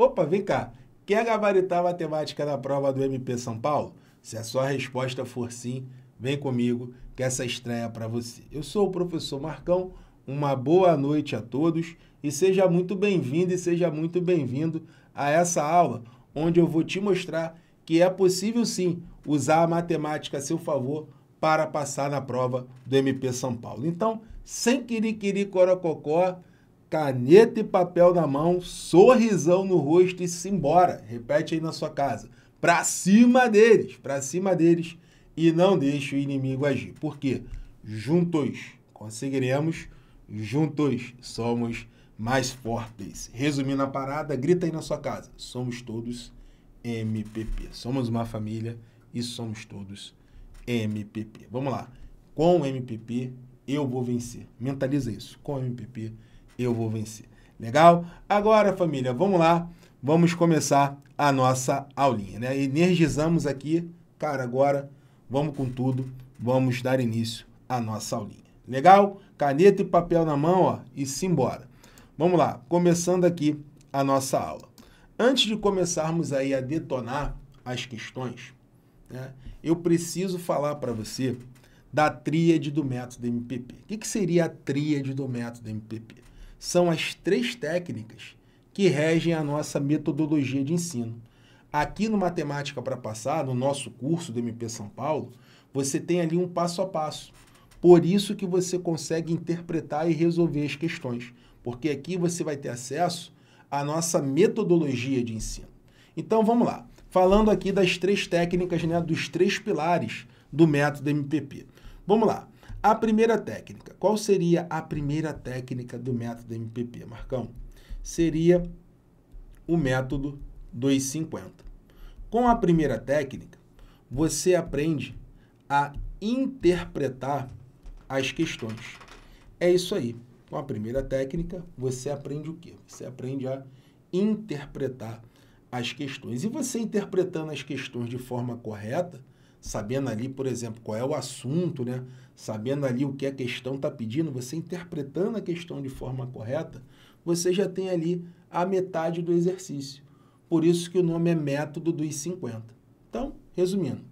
Opa, vem cá. Quer gabaritar matemática na prova do MP São Paulo? Se a sua resposta for sim, vem comigo que essa estreia é para você. Eu sou o professor Marcão. Uma boa noite a todos e seja muito bem-vindo e seja muito bem-vindo a essa aula onde eu vou te mostrar que é possível sim usar a matemática a seu favor para passar na prova do MP São Paulo. Então, sem querer, querer, corococó, caneta e papel na mão, sorrisão no rosto e simbora. Repete aí na sua casa. Pra cima deles, pra cima deles e não deixe o inimigo agir. Porque juntos conseguiremos, juntos somos mais fortes. Resumindo a parada, grita aí na sua casa. Somos todos MPP. Somos uma família e somos todos MPP. Vamos lá. Com o MPP eu vou vencer. Mentaliza isso. Com o MPP eu vou vencer. Legal? Agora, família, vamos lá. Vamos começar a nossa aulinha, né? Energizamos aqui, cara, agora vamos com tudo. Vamos dar início à nossa aulinha. Legal? Caneta e papel na mão, ó, e simbora. Vamos lá, começando aqui a nossa aula. Antes de começarmos aí a detonar as questões, né, eu preciso falar para você da tríade do método MPP. O que, que seria a tríade do método MPP? são as três técnicas que regem a nossa metodologia de ensino. Aqui no Matemática para Passar, no nosso curso do MP São Paulo, você tem ali um passo a passo. Por isso que você consegue interpretar e resolver as questões, porque aqui você vai ter acesso à nossa metodologia de ensino. Então vamos lá, falando aqui das três técnicas, né, dos três pilares do método MPP. Vamos lá. A primeira técnica. Qual seria a primeira técnica do método MPP, Marcão? Seria o método 250. Com a primeira técnica, você aprende a interpretar as questões. É isso aí. Com a primeira técnica, você aprende o quê? Você aprende a interpretar as questões. E você interpretando as questões de forma correta, sabendo ali, por exemplo, qual é o assunto, né? sabendo ali o que a questão está pedindo, você interpretando a questão de forma correta, você já tem ali a metade do exercício. Por isso que o nome é método dos 50. Então, resumindo,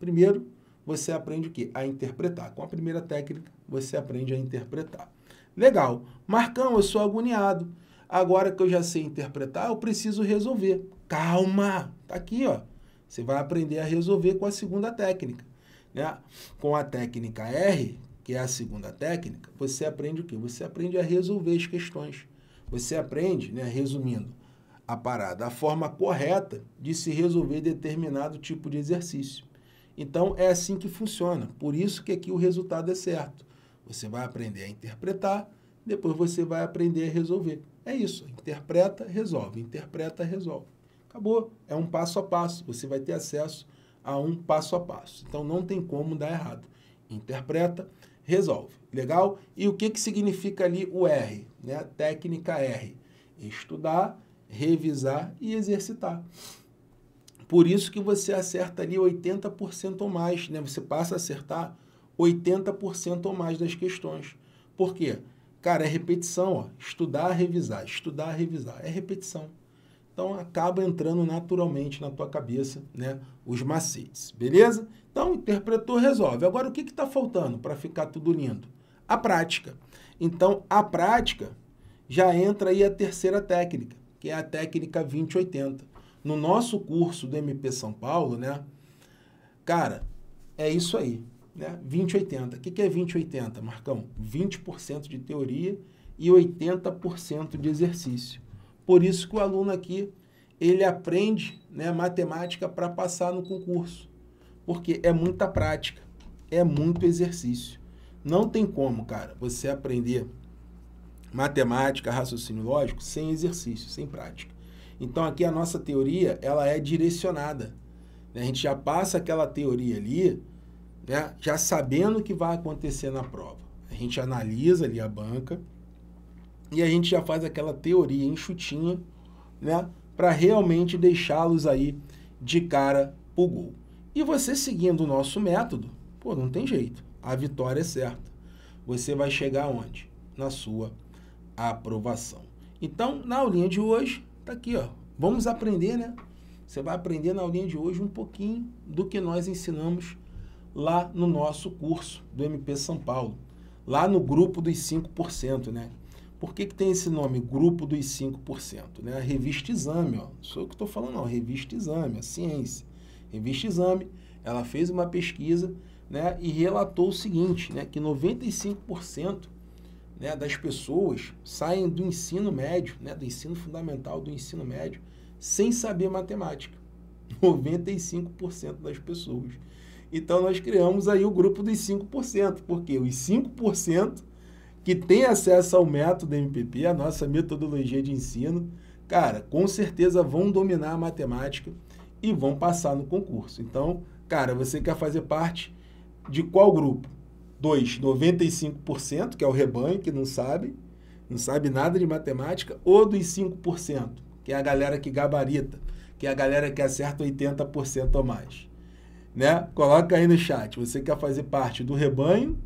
primeiro você aprende o quê? A interpretar. Com a primeira técnica, você aprende a interpretar. Legal. Marcão, eu sou agoniado. Agora que eu já sei interpretar, eu preciso resolver. Calma! Tá aqui, ó. Você vai aprender a resolver com a segunda técnica. Né? Com a técnica R, que é a segunda técnica, você aprende o quê? Você aprende a resolver as questões. Você aprende, né, resumindo a parada, a forma correta de se resolver determinado tipo de exercício. Então é assim que funciona. Por isso que aqui o resultado é certo. Você vai aprender a interpretar, depois você vai aprender a resolver. É isso. Interpreta, resolve. Interpreta, resolve. Acabou. É um passo a passo. Você vai ter acesso a um passo a passo. Então não tem como dar errado. Interpreta, resolve. Legal? E o que, que significa ali o R, né? técnica R. Estudar, revisar e exercitar. Por isso que você acerta ali 80% ou mais, né? Você passa a acertar 80% ou mais das questões. Por quê? Cara, é repetição, ó. Estudar, revisar, estudar, revisar. É repetição. Então acaba entrando naturalmente na tua cabeça, né, os macetes, beleza? Então interpretou, resolve. Agora o que está faltando para ficar tudo lindo? A prática. Então a prática já entra aí a terceira técnica, que é a técnica 2080. No nosso curso do MP São Paulo, né, cara, é isso aí, né? 2080. O que, que é 2080, Marcão? 20% de teoria e 80% de exercício. Por isso que o aluno aqui, ele aprende né, matemática para passar no concurso. Porque é muita prática, é muito exercício. Não tem como, cara, você aprender matemática, raciocínio lógico, sem exercício, sem prática. Então aqui a nossa teoria, ela é direcionada. Né? A gente já passa aquela teoria ali, né? já sabendo o que vai acontecer na prova. A gente analisa ali a banca, e a gente já faz aquela teoria enxutinha, né, para realmente deixá-los aí de cara pro gol. E você seguindo o nosso método, pô, não tem jeito, a vitória é certa. Você vai chegar onde? Na sua aprovação. Então, na aulinha de hoje, tá aqui, ó. Vamos aprender, né? Você vai aprender na aulinha de hoje um pouquinho do que nós ensinamos lá no nosso curso do MP São Paulo, lá no grupo dos 5%, né? Por que, que tem esse nome, Grupo dos 5%? Né? A revista Exame, ó, não sou eu que estou falando, não, a revista Exame, a ciência. A revista Exame, ela fez uma pesquisa né, e relatou o seguinte, né, que 95% né, das pessoas saem do ensino médio, né, do ensino fundamental, do ensino médio, sem saber matemática. 95% das pessoas. Então nós criamos aí o grupo dos 5%, porque os 5% que tem acesso ao método MPP, a nossa metodologia de ensino, cara, com certeza vão dominar a matemática e vão passar no concurso. Então, cara, você quer fazer parte de qual grupo? Dois, 95%, que é o rebanho, que não sabe, não sabe nada de matemática, ou dos 5%, que é a galera que gabarita, que é a galera que acerta 80% ou mais. Né? Coloca aí no chat, você quer fazer parte do rebanho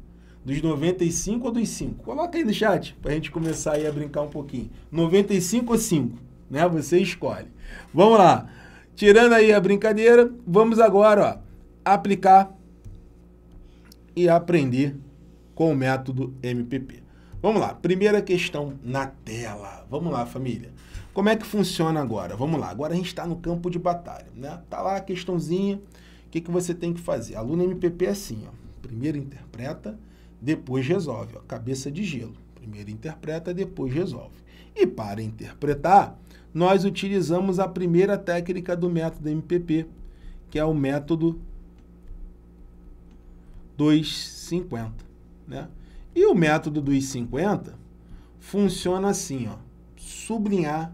dos 95 ou dos 5? Coloca aí no chat para a gente começar aí a brincar um pouquinho. 95 ou 5, né? Você escolhe. Vamos lá. Tirando aí a brincadeira, vamos agora, ó, aplicar e aprender com o método MPP. Vamos lá, primeira questão na tela. Vamos lá, família. Como é que funciona agora? Vamos lá, agora a gente está no campo de batalha, né? Tá lá a questãozinha, o que, que você tem que fazer? Aluno MPP é assim, ó. Primeiro interpreta, depois resolve. Ó, cabeça de gelo. Primeiro interpreta, depois resolve. E para interpretar, nós utilizamos a primeira técnica do método MPP, que é o método 250. Né? E o método dos 50 funciona assim, ó, sublinhar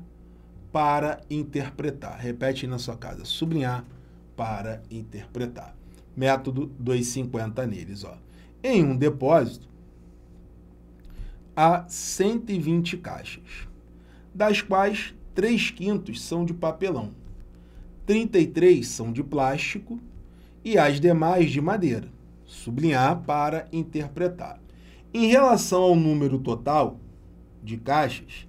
para interpretar. Repete na sua casa, sublinhar para interpretar. Método 250 neles, ó em um depósito há 120 caixas, das quais 3 quintos são de papelão, 33 são de plástico e as demais de madeira. Sublinhar para interpretar. Em relação ao número total de caixas,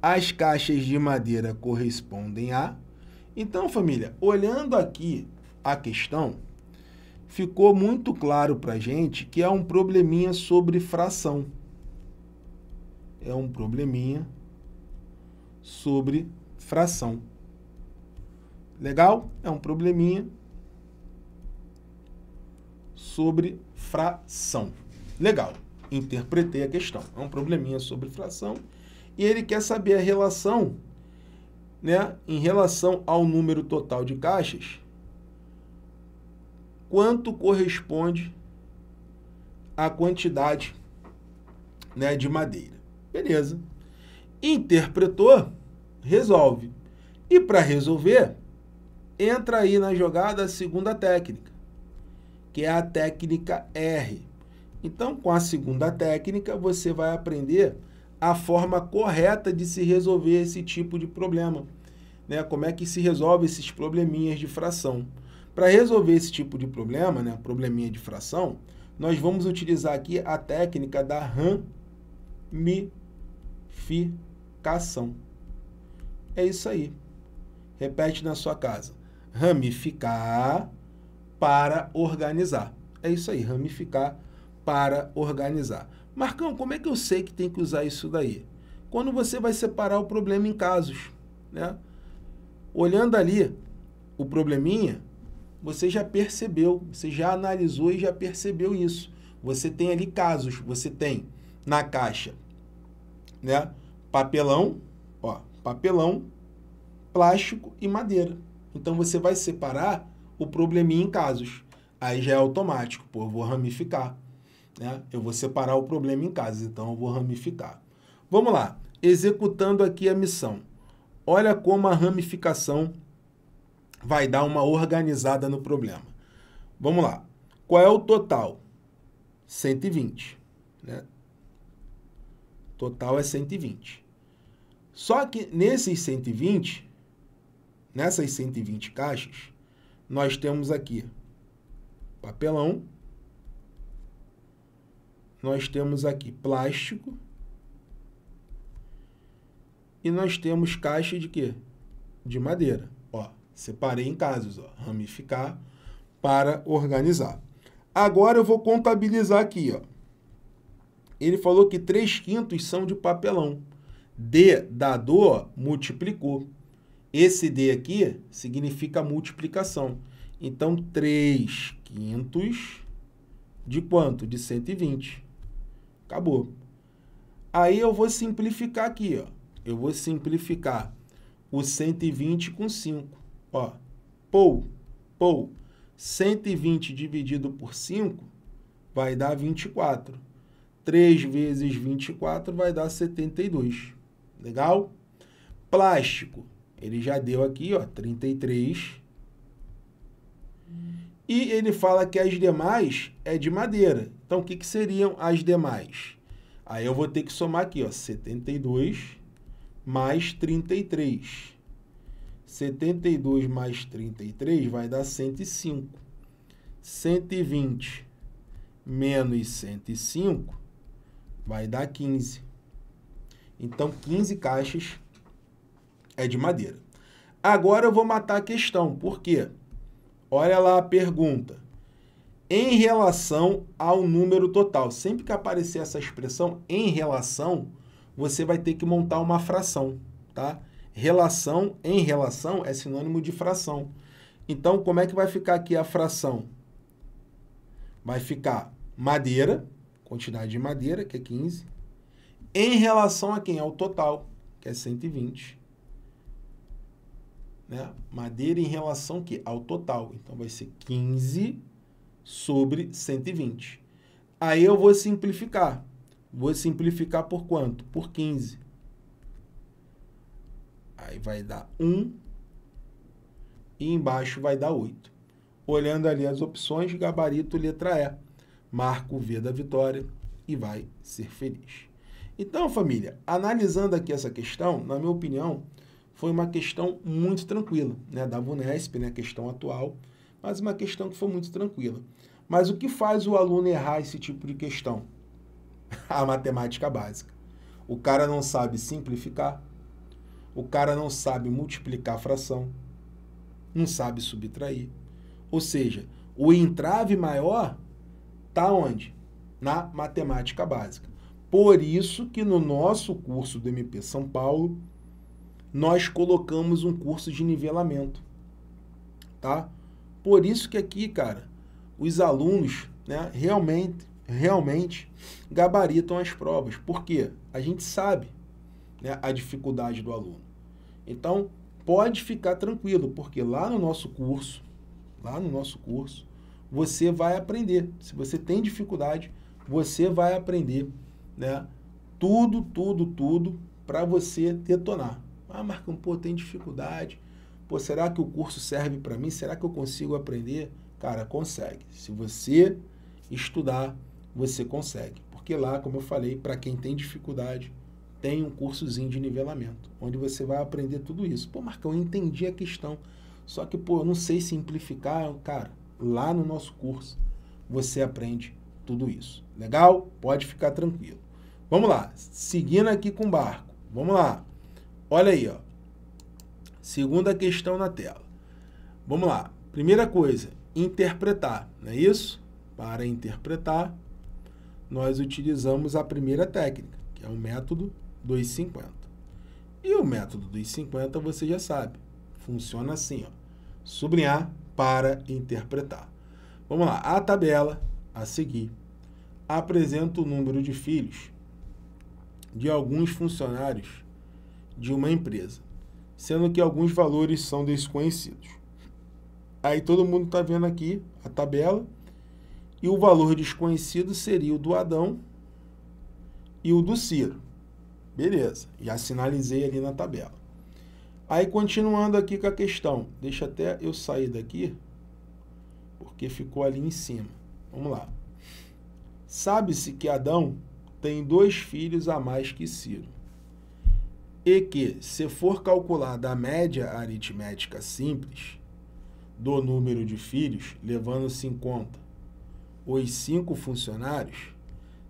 as caixas de madeira correspondem a. Então, família, olhando aqui a questão, ficou muito claro para a gente que é um probleminha sobre fração. É um probleminha sobre fração. Legal? É um probleminha sobre fração. Legal. Interpretei a questão. É um probleminha sobre fração e ele quer saber a relação, né, em relação ao número total de caixas quanto corresponde a quantidade né, de madeira. Beleza. Interpretou, resolve. E para resolver, entra aí na jogada a segunda técnica, que é a técnica R. Então, com a segunda técnica, você vai aprender a forma correta de se resolver esse tipo de problema. Né? Como é que se resolve esses probleminhas de fração. Para resolver esse tipo de problema, né, probleminha de fração, nós vamos utilizar aqui a técnica da ramificação. É isso aí. Repete na sua casa. Ramificar para organizar. É isso aí, ramificar para organizar. Marcão, como é que eu sei que tem que usar isso daí? Quando você vai separar o problema em casos, né? Olhando ali o probleminha, você já percebeu, você já analisou e já percebeu isso. Você tem ali casos, você tem na caixa, né? Papelão, ó, papelão, plástico e madeira. Então você vai separar o probleminha em casos. Aí já é automático, pô, eu vou ramificar, né? Eu vou separar o problema em casos, então eu vou ramificar. Vamos lá, executando aqui a missão. Olha como a ramificação vai dar uma organizada no problema. Vamos lá. Qual é o total? 120. Né? Total é 120. Só que nesses 120, nessas 120 caixas, nós temos aqui papelão, nós temos aqui plástico e nós temos caixa de quê? De madeira. Separei em casos, ó, ramificar para organizar. Agora eu vou contabilizar aqui, ó. Ele falou que 3 quintos são de papelão. D da ó, multiplicou. Esse D aqui significa multiplicação. Então, 3 quintos de quanto? De 120. Acabou. Aí eu vou simplificar aqui, ó. Eu vou simplificar o 120 com 5. Ó, pou, pou, 120 dividido por 5 vai dar 24. 3 vezes 24 vai dar 72. Legal? Plástico, ele já deu aqui, ó, 33. E ele fala que as demais é de madeira. Então, o que, que seriam as demais? Aí eu vou ter que somar aqui, ó, 72 mais 33. 72 mais 33 vai dar 105. 120 menos 105 vai dar 15. Então, 15 caixas é de madeira. Agora eu vou matar a questão. Por quê? Olha lá a pergunta. Em relação ao número total. Sempre que aparecer essa expressão, em relação, você vai ter que montar uma fração, tá? relação em relação é sinônimo de fração. Então, como é que vai ficar aqui a fração? Vai ficar madeira, quantidade de madeira, que é 15, em relação a quem? Ao total, que é 120. Né? Madeira em relação que? ao total. Então, vai ser 15 sobre 120. Aí eu vou simplificar. Vou simplificar por quanto? Por 15. Aí vai dar 1 e embaixo vai dar 8. Olhando ali as opções, gabarito letra E. Marca o V da vitória e vai ser feliz. Então, família, analisando aqui essa questão, na minha opinião, foi uma questão muito tranquila, né? Da Vunesp, né? A questão atual, mas uma questão que foi muito tranquila. Mas o que faz o aluno errar esse tipo de questão? A matemática básica. O cara não sabe simplificar, o cara não sabe multiplicar a fração, não sabe subtrair. Ou seja, o entrave maior está onde? Na matemática básica. Por isso que no nosso curso do MP São Paulo, nós colocamos um curso de nivelamento, tá? Por isso que aqui, cara, os alunos, né, realmente, realmente gabaritam as provas, porque a gente sabe né, a dificuldade do aluno. Então, pode ficar tranquilo, porque lá no nosso curso, lá no nosso curso, você vai aprender. Se você tem dificuldade, você vai aprender, né? Tudo, tudo, tudo para você detonar. Ah, Marcão, pô, tem dificuldade. Pô, será que o curso serve para mim? Será que eu consigo aprender? Cara, consegue. Se você estudar, você consegue. Porque lá, como eu falei, para quem tem dificuldade, tem um cursozinho de nivelamento, onde você vai aprender tudo isso. Pô, Marcão, eu entendi a questão, só que, pô, eu não sei simplificar. Cara, lá no nosso curso você aprende tudo isso. Legal? Pode ficar tranquilo. Vamos lá, seguindo aqui com o barco. Vamos lá. Olha aí, ó. Segunda questão na tela. Vamos lá. Primeira coisa, interpretar, não é isso? Para interpretar, nós utilizamos a primeira técnica, que é o método 2,50. E o método dos 50 você já sabe. Funciona assim, ó. Sublinhar para interpretar. Vamos lá. A tabela a seguir apresenta o número de filhos de alguns funcionários de uma empresa, sendo que alguns valores são desconhecidos. Aí todo mundo está vendo aqui a tabela e o valor desconhecido seria o do Adão e o do Ciro. Beleza, já sinalizei ali na tabela. Aí, continuando aqui com a questão, deixa até eu sair daqui, porque ficou ali em cima. Vamos lá. Sabe-se que Adão tem dois filhos a mais que Ciro. E que, se for calculada a média aritmética simples do número de filhos, levando-se em conta os cinco funcionários,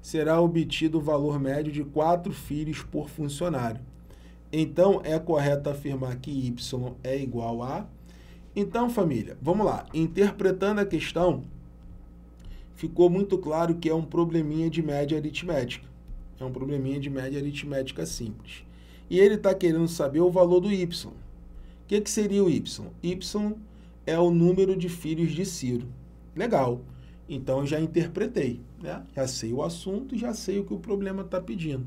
será obtido o valor médio de quatro filhos por funcionário. Então, é correto afirmar que Y é igual a. Então, família, vamos lá. Interpretando a questão, ficou muito claro que é um probleminha de média aritmética. É um probleminha de média aritmética simples. E ele está querendo saber o valor do Y. O que, que seria o Y? Y é o número de filhos de Ciro. Legal. Então eu já interpretei, né? já sei o assunto, já sei o que o problema está pedindo.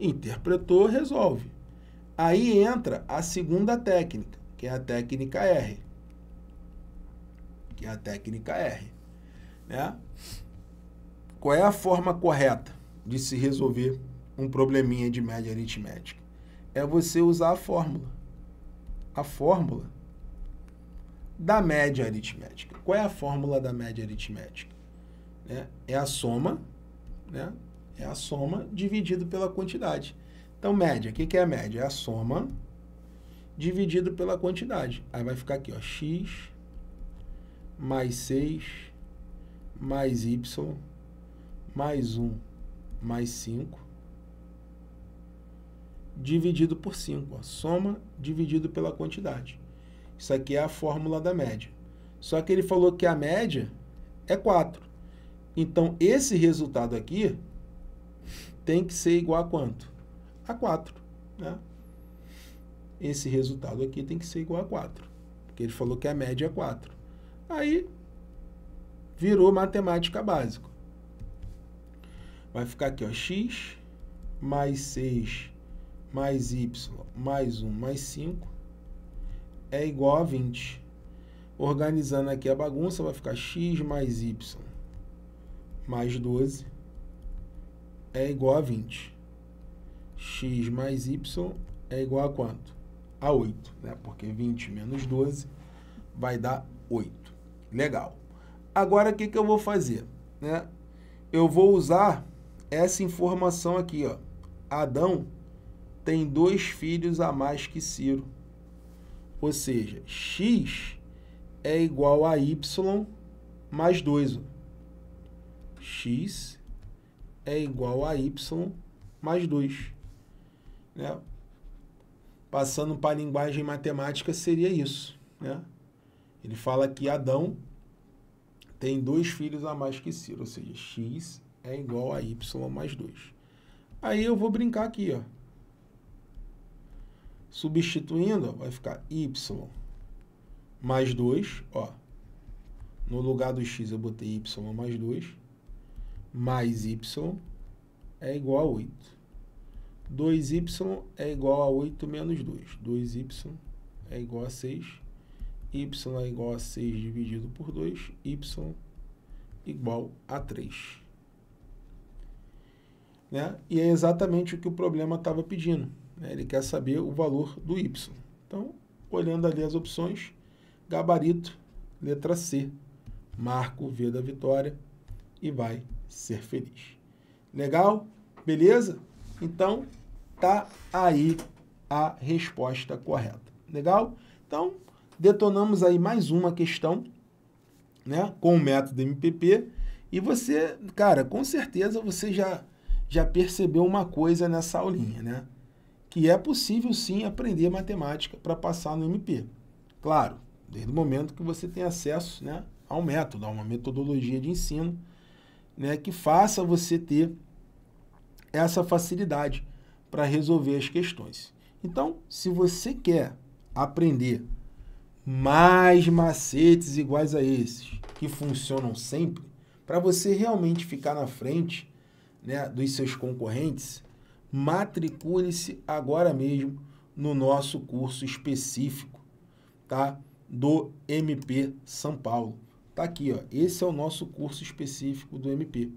Interpretou, resolve. Aí entra a segunda técnica, que é a técnica R. Que é a técnica R. Né? Qual é a forma correta de se resolver um probleminha de média aritmética? É você usar a fórmula. A fórmula da média aritmética. Qual é a fórmula da média aritmética? Né? É a soma, né? É a soma dividido pela quantidade. Então, média, o que, que é a média? É a soma dividido pela quantidade. Aí vai ficar aqui, ó, x mais 6 mais y mais 1 mais 5 dividido por 5, ó, soma dividido pela quantidade. Isso aqui é a fórmula da média. Só que ele falou que a média é 4. Então, esse resultado aqui tem que ser igual a quanto? A 4. Né? Esse resultado aqui tem que ser igual a 4. Porque ele falou que a média é 4. Aí, virou matemática básica. Vai ficar aqui, ó, x mais 6 mais y mais 1 mais 5 é igual a 20. Organizando aqui a bagunça, vai ficar x mais y mais 12 é igual a 20. x mais y é igual a quanto? A 8, né? Porque 20 menos 12 vai dar 8. Legal. Agora, o que, que eu vou fazer? Né? Eu vou usar essa informação aqui, ó. Adão tem dois filhos a mais que Ciro. Ou seja, x é igual a y mais 2. x é igual a y mais 2. Né? Passando para a linguagem matemática, seria isso. Né? Ele fala que Adão tem dois filhos a mais que Ciro, ou seja, x é igual a y mais 2. Aí eu vou brincar aqui, ó. Substituindo, ó, vai ficar y mais 2, ó. No lugar do x eu botei y mais 2, mais y é igual a 8. 2y é igual a 8 menos 2. 2y é igual a 6. y é igual a 6 é é dividido por 2. y igual a 3. Né? E é exatamente o que o problema estava pedindo. Né? Ele quer saber o valor do Y. Então, olhando ali as opções, gabarito, letra C, marco V da vitória e vai ser feliz. Legal? Beleza? Então, tá aí a resposta correta. Legal? Então, detonamos aí mais uma questão, né, com o método MPP, e você, cara, com certeza você já já percebeu uma coisa nessa aulinha, né? que é possível sim aprender matemática para passar no MP. Claro, desde o momento que você tem acesso né, a um método, a uma metodologia de ensino né, que faça você ter essa facilidade para resolver as questões. Então, se você quer aprender mais macetes iguais a esses, que funcionam sempre, para você realmente ficar na frente né, dos seus concorrentes, matricule-se agora mesmo no nosso curso específico, tá? Do MP São Paulo. Tá aqui, ó. Esse é o nosso curso específico do MP.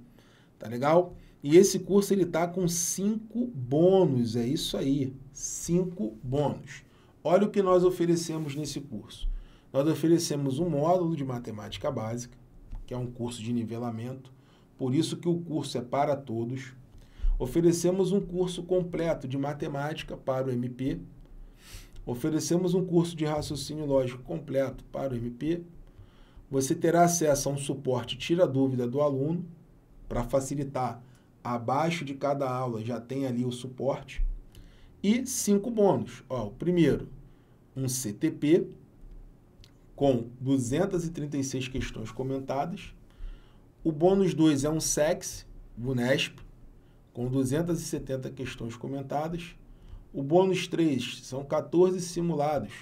Tá legal? E esse curso ele tá com cinco bônus, é isso aí, cinco bônus. Olha o que nós oferecemos nesse curso. Nós oferecemos um módulo de matemática básica, que é um curso de nivelamento, por isso que o curso é para todos. Oferecemos um curso completo de matemática para o MP. Oferecemos um curso de raciocínio lógico completo para o MP. Você terá acesso a um suporte tira dúvida do aluno para facilitar. Abaixo de cada aula já tem ali o suporte e cinco bônus. Ó, o primeiro, um CTP com 236 questões comentadas. O bônus 2 é um SEX, VUNESP, com 270 questões comentadas. O bônus 3 são 14 simulados,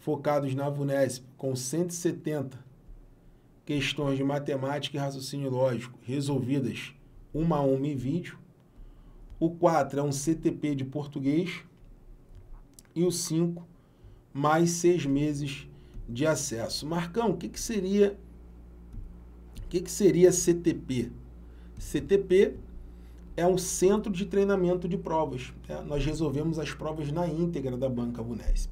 focados na VUNESP, com 170 questões de matemática e raciocínio lógico resolvidas uma a uma em vídeo. O 4 é um CTP de português. E o 5, mais seis meses de acesso. Marcão, o que, que seria o que, que seria CTP? CTP é um centro de treinamento de provas. É, nós resolvemos as provas na íntegra da banca Unesp.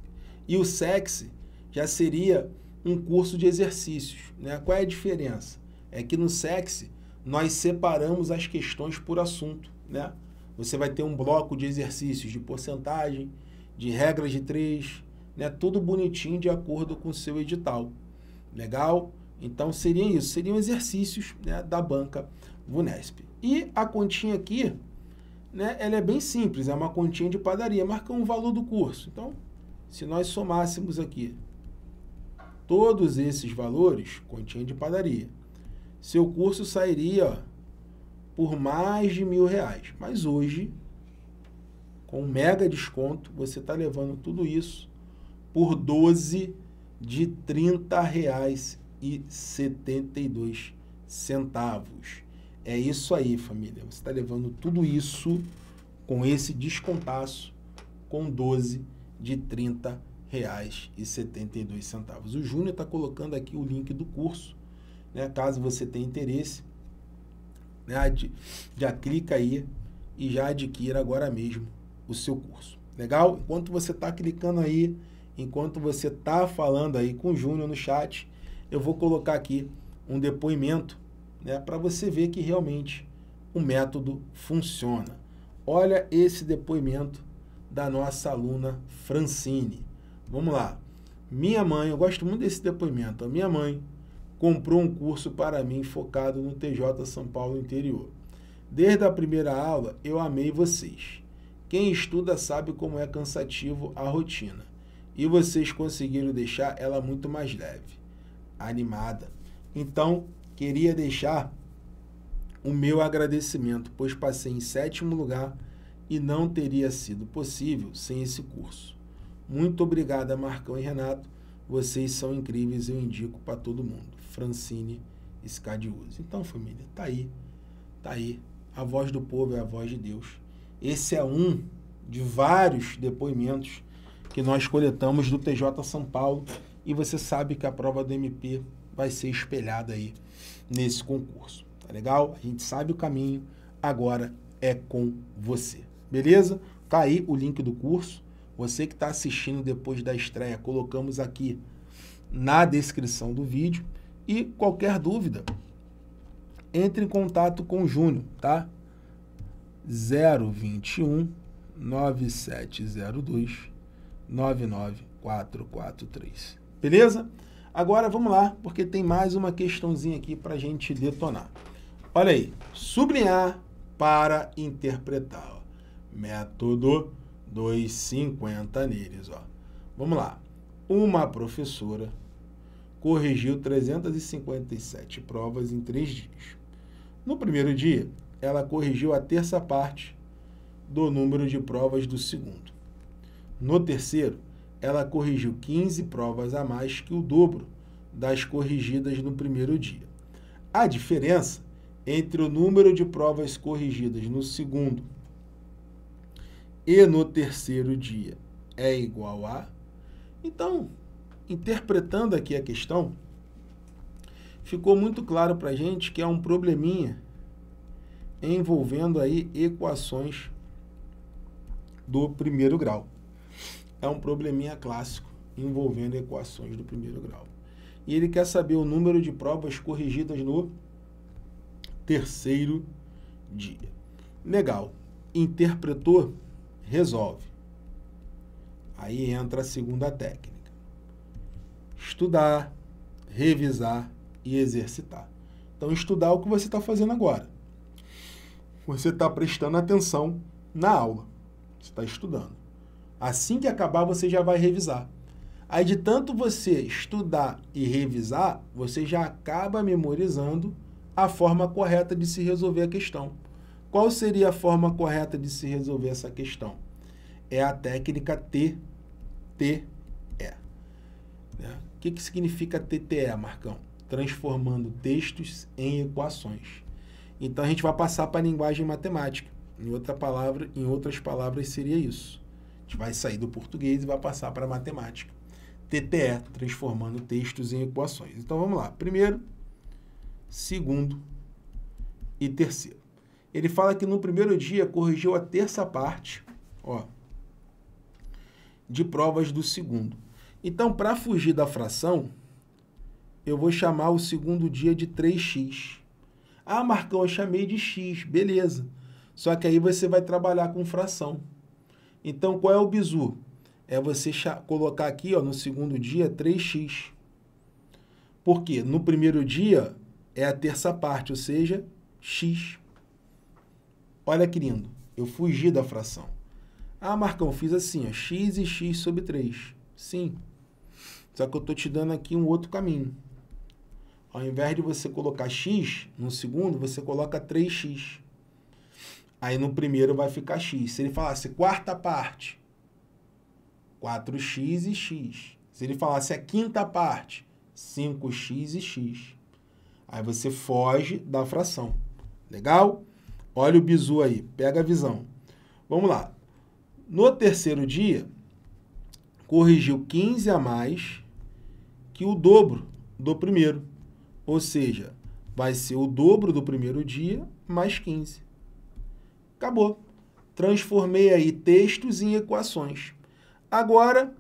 E o SEX já seria um curso de exercícios. Né? Qual é a diferença? É que no SEX nós separamos as questões por assunto. Né? Você vai ter um bloco de exercícios de porcentagem, de regras de três, né? tudo bonitinho de acordo com o seu edital. Legal? Então seria isso, seriam exercícios né, da banca VUNESP. E a continha aqui, né, ela é bem simples, é uma continha de padaria, marca um valor do curso. Então, se nós somássemos aqui todos esses valores, continha de padaria, seu curso sairia ó, por mais de mil reais. Mas hoje, com um mega desconto, você está levando tudo isso por 12 de R$ 30,72. É isso aí, família. Você está levando tudo isso com esse descontaço com 12 de R$ 30,72. O Júnior está colocando aqui o link do curso, né? Caso você tenha interesse, né? Já clica aí e já adquira agora mesmo o seu curso. Legal? Enquanto você está clicando aí, enquanto você está falando aí com o Júnior no chat, eu vou colocar aqui um depoimento né, para você ver que realmente o método funciona. Olha esse depoimento da nossa aluna Francine. Vamos lá. Minha mãe, eu gosto muito desse depoimento. A minha mãe comprou um curso para mim focado no TJ São Paulo Interior. Desde a primeira aula, eu amei vocês. Quem estuda sabe como é cansativo a rotina. E vocês conseguiram deixar ela muito mais leve, animada. Então, Queria deixar o meu agradecimento, pois passei em sétimo lugar e não teria sido possível sem esse curso. Muito obrigada, Marcão e Renato. Vocês são incríveis, eu indico para todo mundo. Francine Scadiuso. Então, família, tá aí. Tá aí. A voz do povo é a voz de Deus. Esse é um de vários depoimentos que nós coletamos do TJ São Paulo. E você sabe que a prova do MP vai ser espelhada aí nesse concurso. Tá legal? A gente sabe o caminho, agora é com você. Beleza? Tá aí o link do curso. Você que está assistindo depois da estreia, colocamos aqui na descrição do vídeo. E qualquer dúvida, entre em contato com o Júnior, tá? 021 9702 99443. Beleza? Agora vamos lá, porque tem mais uma questãozinha aqui para a gente detonar. Olha aí, sublinhar para interpretar. Ó. Método 250 neles. Ó. Vamos lá. Uma professora corrigiu 357 provas em três dias. No primeiro dia, ela corrigiu a terça parte do número de provas do segundo. No terceiro, ela corrigiu 15 provas a mais que o dobro das corrigidas no primeiro dia. A diferença entre o número de provas corrigidas no segundo e no terceiro dia é igual a. Então, interpretando aqui a questão, ficou muito claro para a gente que é um probleminha envolvendo aí equações do primeiro grau é um probleminha clássico envolvendo equações do primeiro grau. E ele quer saber o número de provas corrigidas no terceiro dia. Legal. Interpretou, resolve. Aí entra a segunda técnica. Estudar, revisar e exercitar. Então, estudar é o que você está fazendo agora. Você está prestando atenção na aula. Você está estudando. Assim que acabar, você já vai revisar. Aí, de tanto você estudar e revisar, você já acaba memorizando a forma correta de se resolver a questão. Qual seria a forma correta de se resolver essa questão? É a técnica T, T, E. Né? O que, que significa TTE, Marcão? Transformando textos em equações. Então, a gente vai passar para a linguagem matemática. Em, outra palavra, em outras palavras, seria isso gente vai sair do português e vai passar para a matemática. TTE, transformando textos em equações. Então vamos lá. Primeiro, segundo e terceiro. Ele fala que no primeiro dia corrigiu a terça parte, ó, de provas do segundo. Então, para fugir da fração, eu vou chamar o segundo dia de 3x. Ah, Marcão, eu chamei de x, beleza. Só que aí você vai trabalhar com fração. Então, qual é o bizu? É você colocar aqui, ó, no segundo dia, 3x. Porque no primeiro dia é a terça parte, ou seja, x. Olha querido, eu fugi da fração. Ah, Marcão, fiz assim, ó, x e x sobre 3. Sim, só que eu estou te dando aqui um outro caminho. Ao invés de você colocar x no segundo, você coloca 3x. Aí no primeiro vai ficar x. Se ele falasse quarta parte, 4x e x. Se ele falasse a quinta parte, 5x e x. Aí você foge da fração. Legal? Olha o bizu aí, pega a visão. Vamos lá. No terceiro dia, corrigiu 15 a mais que o dobro do primeiro. Ou seja, vai ser o dobro do primeiro dia mais 15. Acabou. Transformei aí textos em equações. Agora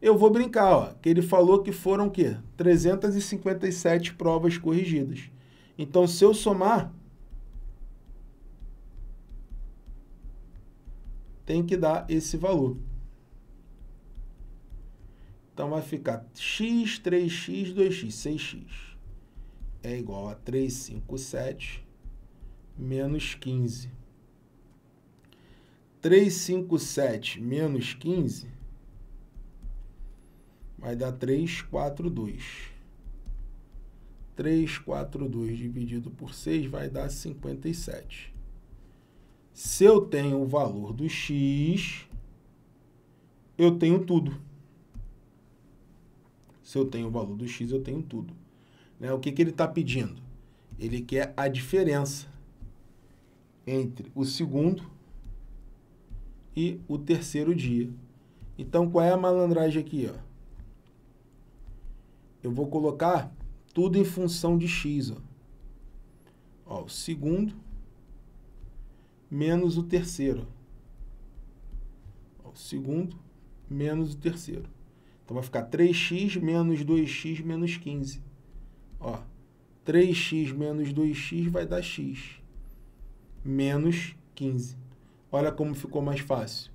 eu vou brincar, ó, que ele falou que foram o quê? 357 provas corrigidas. Então, se eu somar, tem que dar esse valor. Então, vai ficar x, 3x, 2x, 6x é igual a 357 menos 15. 357 menos 15 vai dar 342. 342 dividido por 6 vai dar 57. Se eu tenho o valor do x, eu tenho tudo. Se eu tenho o valor do x, eu tenho tudo. Né? O que, que ele está pedindo? Ele quer a diferença entre o segundo e o terceiro dia. Então, qual é a malandragem aqui? Ó? Eu vou colocar tudo em função de x. Ó. Ó, o segundo menos o terceiro. Ó, o segundo menos o terceiro. Então, vai ficar 3x menos 2x menos 15. Ó, 3x menos 2x vai dar x. Menos 15. Olha como ficou mais fácil.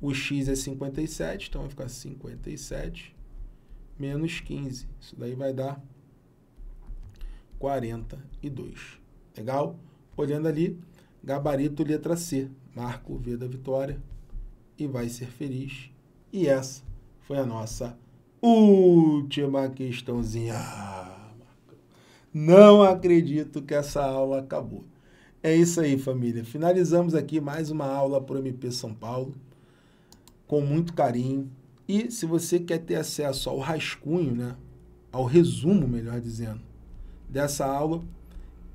O x é 57, então vai ficar 57 menos 15. Isso daí vai dar 42. Legal? Olhando ali, gabarito letra C. Marco o V da vitória e vai ser feliz. E essa foi a nossa última questãozinha. Não acredito que essa aula acabou. É isso aí, família. Finalizamos aqui mais uma aula para o MP São Paulo, com muito carinho. E se você quer ter acesso ao rascunho, né, ao resumo, melhor dizendo, dessa aula,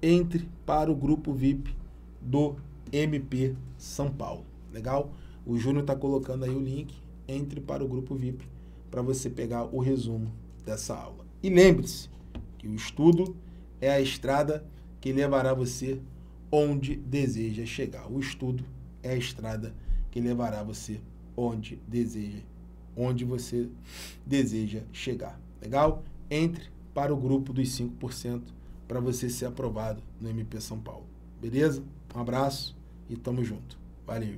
entre para o grupo VIP do MP São Paulo. Legal? O Júnior está colocando aí o link. Entre para o grupo VIP para você pegar o resumo dessa aula. E lembre-se que o estudo é a estrada que levará você onde deseja chegar. O estudo é a estrada que levará você onde deseja, onde você deseja chegar. Legal? Entre para o grupo dos 5% para você ser aprovado no MP São Paulo. Beleza? Um abraço e tamo junto. Valeu.